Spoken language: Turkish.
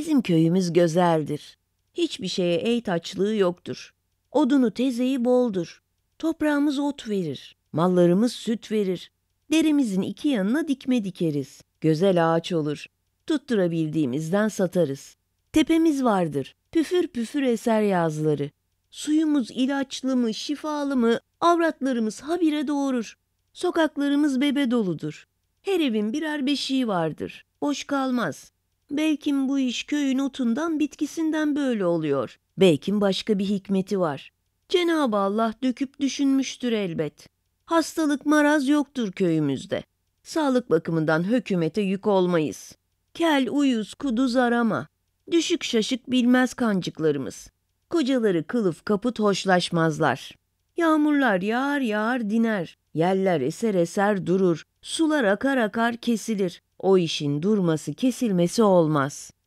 Bizim köyümüz gözeldir. Hiçbir şeye eğit açlığı yoktur. Odunu tezeyi boldur. Toprağımız ot verir. Mallarımız süt verir. Derimizin iki yanına dikme dikeriz. Gözel ağaç olur. Tutturabildiğimizden satarız. Tepemiz vardır. Püfür püfür eser yazları. Suyumuz ilaçlı mı, şifalı mı, avratlarımız habire doğurur. Sokaklarımız bebe doludur. Her evin birer beşiği vardır. Boş kalmaz. Belki bu iş köyün otundan bitkisinden böyle oluyor. Belki başka bir hikmeti var. Cenab-ı Allah döküp düşünmüştür elbet. Hastalık maraz yoktur köyümüzde. Sağlık bakımından hükümete yük olmayız. Kel, uyuz, kuduz arama. Düşük şaşık bilmez kancıklarımız. Kocaları kılıf kapı hoşlaşmazlar. Yağmurlar yağar yağar diner, yeller eser eser durur, sular akar akar kesilir. O işin durması kesilmesi olmaz.